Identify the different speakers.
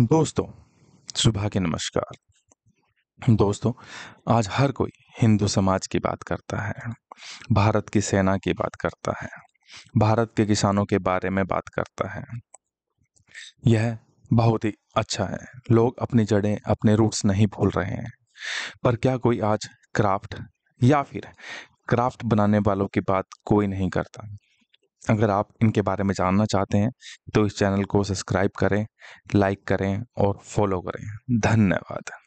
Speaker 1: दोस्तों सुबह के नमस्कार दोस्तों आज हर कोई हिंदू समाज की बात करता है भारत की सेना की बात करता है भारत के किसानों के बारे में बात करता है यह बहुत ही अच्छा है लोग अपनी जड़ें अपने रूट्स नहीं भूल रहे हैं पर क्या कोई आज क्राफ्ट या फिर क्राफ्ट बनाने वालों की बात कोई नहीं करता अगर आप इनके बारे में जानना चाहते हैं तो इस चैनल को सब्सक्राइब करें लाइक करें और फॉलो करें धन्यवाद